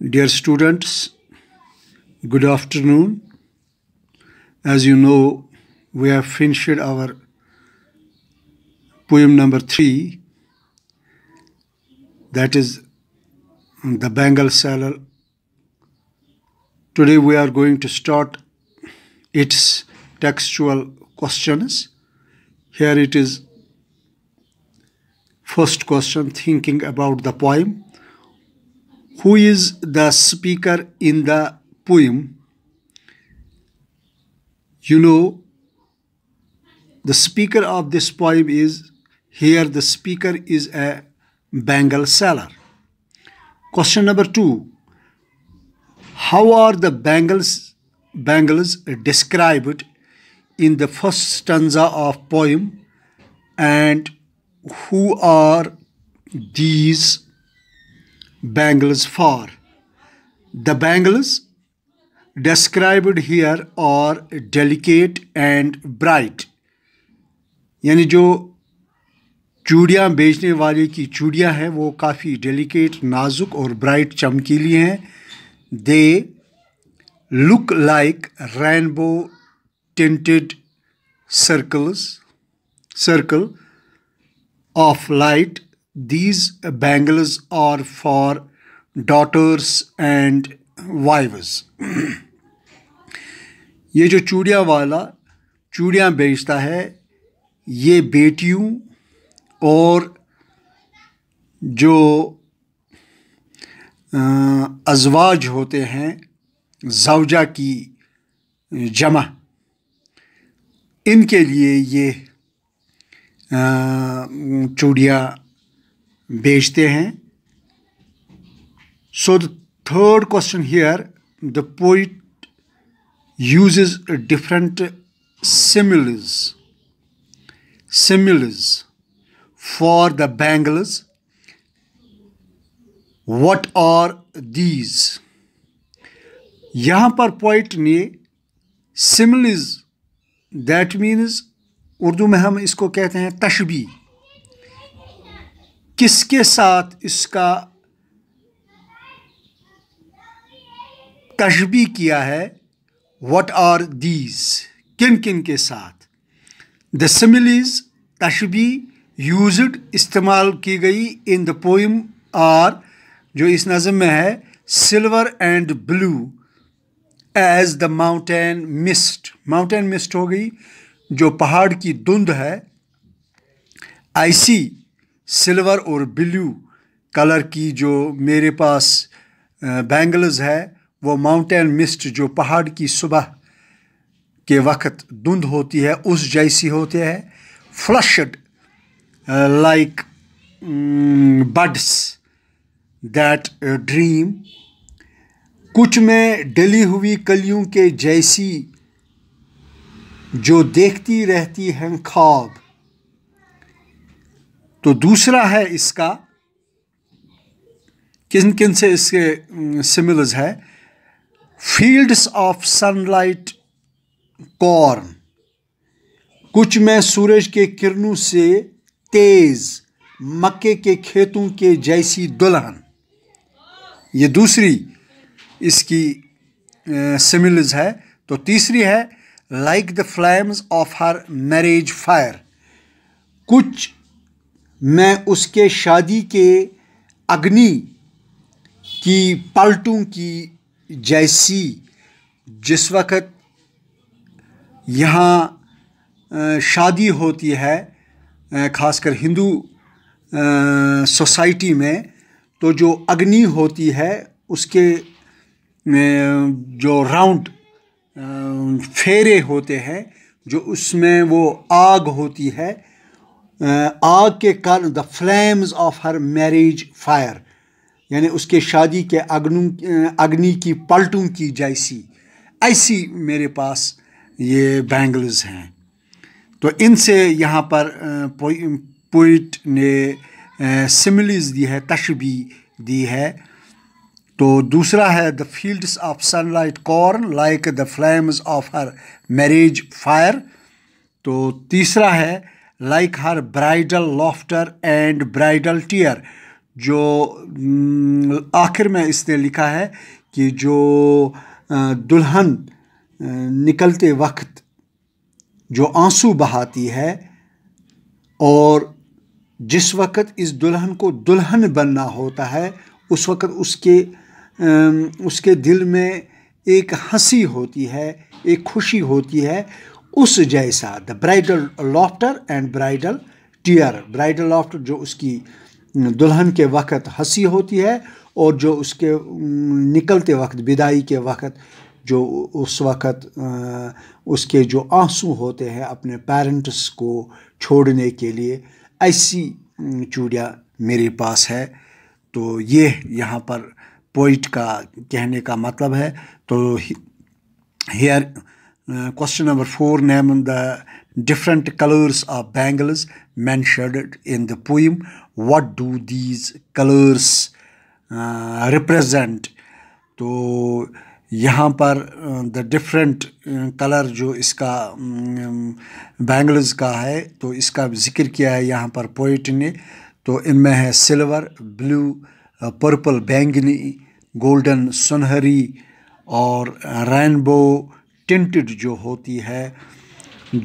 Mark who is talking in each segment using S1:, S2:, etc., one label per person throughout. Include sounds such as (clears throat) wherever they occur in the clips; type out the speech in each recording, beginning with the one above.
S1: Dear students, good afternoon. As you know, we have finished our poem number three, that is the Bengal Seller. Today we are going to start its textual questions. Here it is first question thinking about the poem who is the speaker in the poem? You know, the speaker of this poem is here, the speaker is a Bengal seller. Question number two How are the Bengals, Bengals described in the first stanza of poem and who are these bangles for. The bangles described here are delicate and bright. यानी जो चूड़ियाँ बेचने वाले की चूड़ियाँ हैं वो काफ़ी डेलिकेट नाजुक और ब्राइट चमकीली हैं they look like rainbow tinted circles circle of light These bangles are for daughters and wives. (clears throat) ये जो चूड़िया वाला चूड़ियाँ बेचता है ये बेटियों और जो अजवाज होते हैं जवजा की जमा इनके लिए ये चूड़िया बेचते हैं so the third question here the poet use different similes similes for the bangles what are these यहाँ पर पोइट ने सिमिलज दैट मीन्स उर्दू में हम इसको कहते हैं तशबी किसके साथ इसका तशबी किया है वट आर दीज किन किन के साथ द सिमिलीज तशबी यूज इस्तेमाल की गई इन द पोइम आर जो इस नज़म में है silver and blue as the mountain mist mountain mist हो गई जो पहाड़ की धुंध है सी सिल्वर और ब्लू कलर की जो मेरे पास बैंगल्स है वो माउंटेन मिस्ट जो पहाड़ की सुबह के वक्त धुंध होती है उस जैसी होते हैं flushed like buds that dream कुछ में डली हुई कलियों के जैसी जो देखती रहती हैं ख्वाब तो दूसरा है इसका किन किन से इसके सिमिलर्स है फील्ड्स ऑफ सनलाइट कॉर्न कुछ में सूरज के किरणों से तेज मक्के के खेतों के जैसी दुल्हन ये दूसरी इसकी सिमिलर्स है तो तीसरी है like the flames of her marriage fire कुछ मैं उसके शादी के अग्नि की पलटों की जैसी जिस वक़्त यहाँ शादी होती है खासकर हिंदू सोसाइटी में तो जो अग्नि होती है उसके जो राउंड फेरे होते हैं जो उसमें वो आग होती है आग के कारण the flames of her marriage fire यानी उसके शादी के अग्नु अग्नि की पलटों की जैसी ऐसी मेरे पास ये बैंगल्स हैं तो इनसे यहाँ पर पोइट ने सिमिलीज दी है तशबी दी है तो दूसरा है the fields of sunlight corn like the flames of her marriage fire तो तीसरा है like her bridal laughter and bridal tear जो हम्म, आखिर में इसने लिखा है कि जो दुल्हन निकलते वक्त जो आंसू बहाती है और जिस वक्त इस दुल्हन को दुल्हन बनना होता है उस वक्त उसके उसके दिल में एक हंसी होती है एक खुशी होती है उस जैसा the bridal laughter and bridal tear bridal laughter जो उसकी दुल्हन के वक़्त हंसी होती है और जो उसके निकलते वक्त विदाई के वक़्त जो उस वक़्त उसके जो आंसू होते हैं अपने पेरेंट्स को छोड़ने के लिए ऐसी चूड़िया मेरे पास है तो ये यहाँ पर पोइट का कहने का मतलब है तो here Uh, question number four name the different colors of bangles mentioned in the poem what do these colors uh, represent तो यहाँ पर द डिफरेंट कलर जो इसका बैंगल्स का है तो इसका जिक्र किया है यहाँ पर पोइट ने तो इनमें है सिल्वर ब्लू पर्पल बैंगनी गोल्डन सुनहरी और रेनबो टेंटेड जो होती है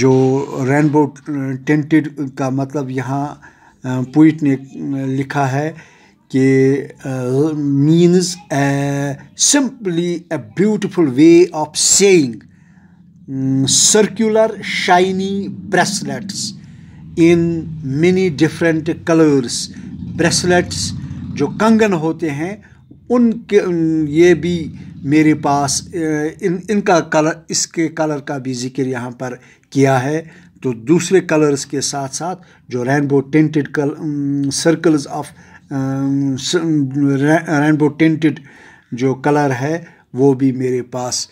S1: जो रेनबो टेंटेड का मतलब यहाँ पोइट ने लिखा है कि means simply a beautiful way of saying circular shiny bracelets in many different colours bracelets जो कंगन होते हैं उनके ये भी मेरे पास इन इनका कलर इसके कलर का भी जिक्र यहाँ पर किया है तो दूसरे कलर्स के साथ साथ जो रेनबो टेंटेड कल सर्कल्स ऑफ रेनबो टेंटेड जो कलर है वो भी मेरे पास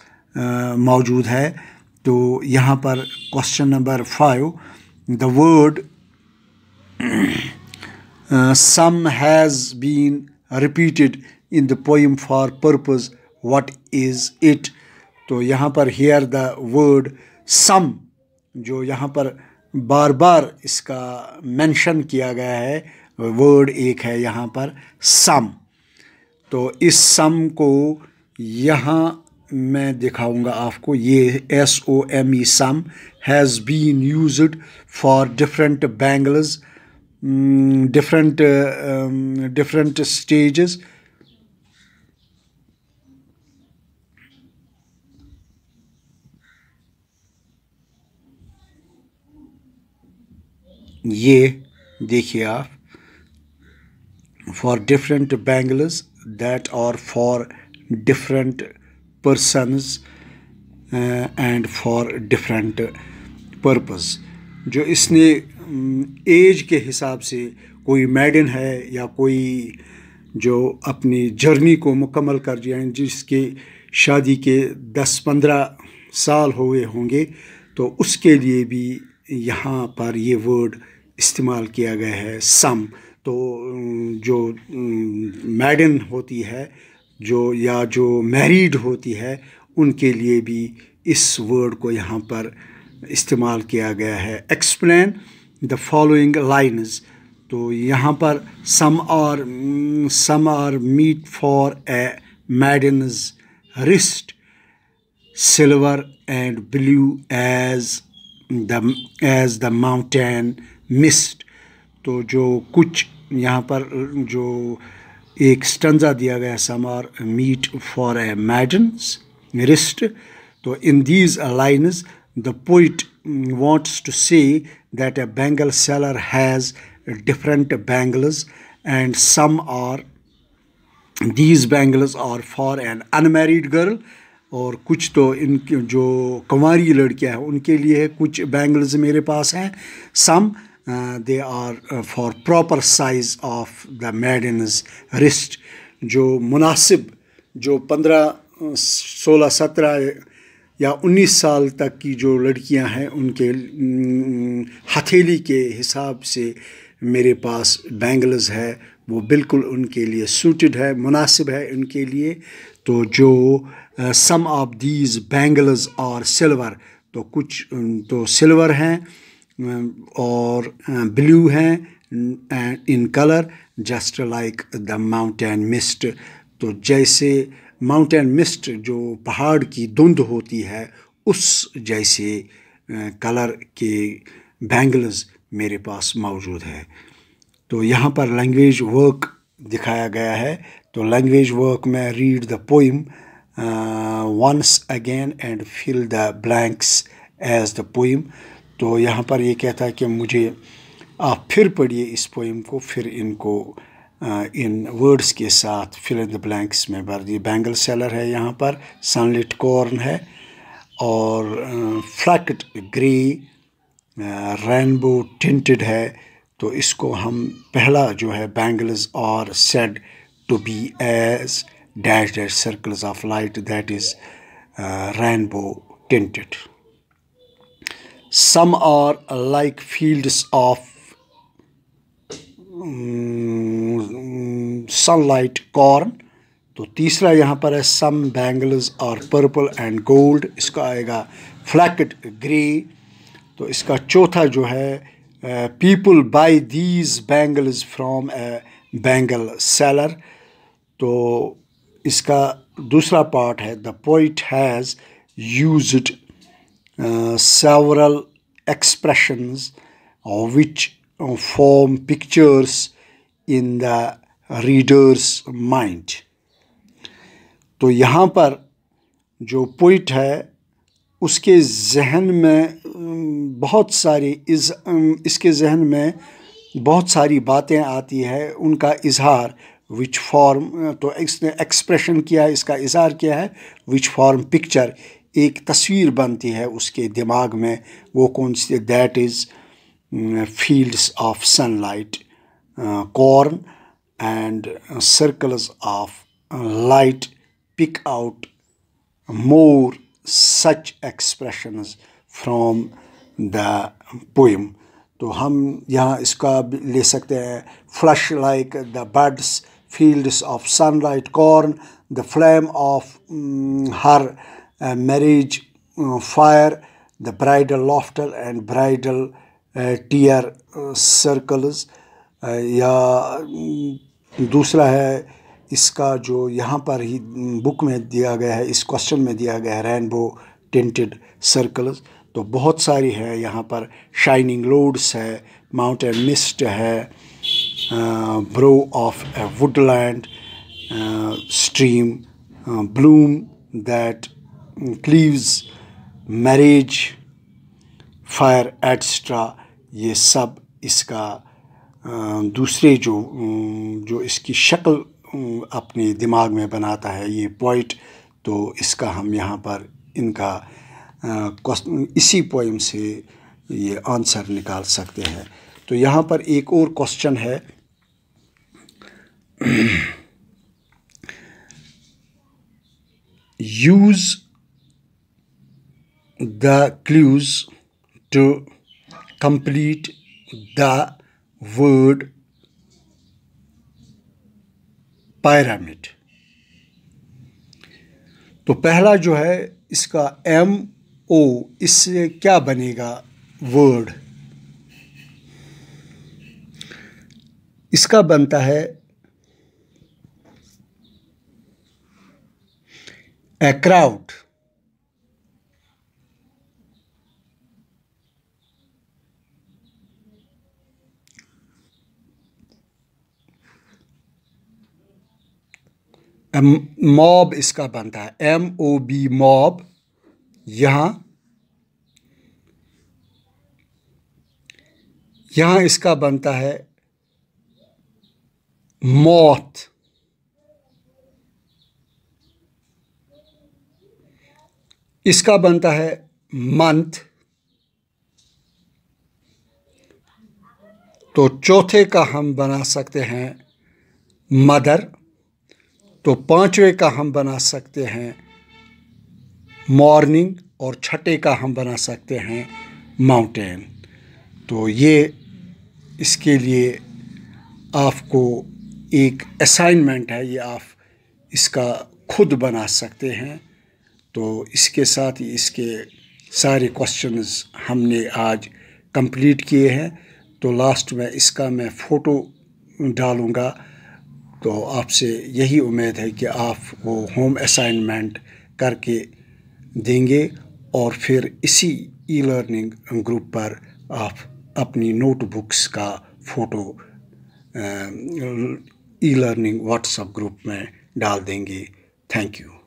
S1: मौजूद है तो यहाँ पर question number five the word some has been repeated in the poem for purpose what is it तो यहाँ पर हेयर द वर्ड सम जो यहाँ पर बार बार इसका मेंशन किया गया है वर्ड एक है यहाँ पर सम तो इस सम को यहाँ मैं दिखाऊंगा आपको ये S O M E some has been used for different bangles different different stages ये देखिए आप फॉर डिफरेंट बैंगल्स दैट और for different persons and for different purpose जो इसने एज um, के हिसाब से कोई मैडन है या कोई जो अपनी जर्नी को मुकम्मल कर दिया जिसके शादी के 10-15 साल हुए होंगे तो उसके लिए भी यहाँ पर ये वर्ड इस्तेमाल किया गया है सम तो जो मैडन होती है जो या जो मैरिड होती है उनके लिए भी इस वर्ड को यहाँ पर इस्तेमाल किया गया है एक्सप्लेन द फॉलोइंग लाइन्स तो यहाँ पर some are some are meet for a maiden's wrist silver and blue as the as the mountain mist तो जो कुछ यहाँ पर जो एक स्टंजा दिया गया some are meet for a maiden's wrist तो in these lines the poet wants to say that a bangle seller has different bangles and some are these bangles are for an unmarried girl और कुछ तो इन जो कंवारी लड़कियाँ हैं उनके लिए कुछ बैंगल्स मेरे पास हैं some they are for proper size of the maiden's wrist जो मुनासिब जो पंद्रह uh, सोलह सत्रह या उन्नीस साल तक की जो लड़कियां हैं उनके हथेली के हिसाब से मेरे पास बैंगल्स है वो बिल्कुल उनके लिए सूटेड है मुनासिब है उनके लिए तो जो सम ऑफ दीज बैंगल्स और सिल्वर तो कुछ तो सिल्वर हैं और ब्लू हैं in colour just like the mountain mist तो जैसे माउंटेन मिस्ट जो पहाड़ की धुंध होती है उस जैसे कलर के बैंगल्स मेरे पास मौजूद है तो यहाँ पर लैंग्वेज वर्क दिखाया गया है तो लैंग्वेज वर्क में read the poem once again and fill the blanks as the poem तो यहाँ पर ये कहता है कि मुझे आप फिर पढ़िए इस पोइम को फिर इनको uh, इन वर्ड्स के साथ फिल इन द ब्लैंक्स में भर दिए बैंगल सेलर है यहाँ पर सनलिट कॉर्न है और फ्लैक्ट ग्रे रेनबो टिंटेड है तो इसको हम पहला जो है बैंगल्स और said to be as dash dash circles of light that is uh, rainbow tinted. Some are like fields of um, sunlight corn तो तीसरा यहाँ पर है सम बैंगल्स और पर्पल एंड गोल्ड इसका आएगा फ्लैकड ग्रे तो इसका चौथा जो है people buy these bangles from a bangle seller तो इसका दूसरा पार्ट है the poet has use several expression which form pictures in the reader's mind तो यहाँ पर जो पोइट है उसके जहन में um, बहुत सारी इस um, इसके जहन में बहुत सारी बातें आती है उनका इजहार विच फॉर्म uh, तो इसने एक्सप्रेशन किया है इसका इजहार किया है विच फॉर्म पिक्चर एक तस्वीर बनती है उसके दिमाग में वो कौन सी that is fields of sunlight corn and circles of light pick out more such expressions from the poem तो हम यहाँ इसका ले सकते हैं flush like the birds fields of sunlight corn, the flame of um, her uh, marriage um, fire, the bridal laughter and bridal uh, tear uh, circles या दूसरा है इसका जो यहाँ पर ही बुक में दिया गया है इस क्वेश्चन में दिया गया है रेनबो टेंटेड सर्कल्स तो बहुत सारी है यहाँ पर शाइनिंग लोड्स है माउंटेन मिस्ट है brow uh, of a woodland uh, stream uh, bloom that cleaves marriage fire etcetera ये सब इसका दूसरे जो um, जो इसकी शक्ल um, अपने दिमाग में बनाता है ये पॉइंट तो इसका हम यहाँ पर इनका इसी पोइम से ये आंसर निकाल सकते हैं तो यहाँ पर एक और क्वेश्चन है use the clues to complete the word pyramid तो पहला जो है इसका एम ओ इससे क्या बनेगा वर्ड इसका बनता है ए मॉब इसका बनता है एम ओ बी मॉब यहां यहां इसका बनता है मौत इसका बनता है मंथ तो चौथे का हम बना सकते हैं मदर तो पांचवे का हम बना सकते हैं मॉर्निंग और छठे का हम बना सकते हैं माउंटेन तो ये इसके लिए आपको एक असाइनमेंट है ये आप इसका खुद बना सकते हैं तो इसके साथ ही इसके सारे क्वेश्चंस हमने आज कंप्लीट किए हैं तो लास्ट में इसका मैं फ़ोटो डालूँगा तो आपसे यही उम्मीद है कि आप वो होम असाइनमेंट करके देंगे और फिर इसी ई लर्निंग ग्रुप पर आप अपनी नोटबुक्स का photo e learning WhatsApp group में डाल देंगे थैंक यू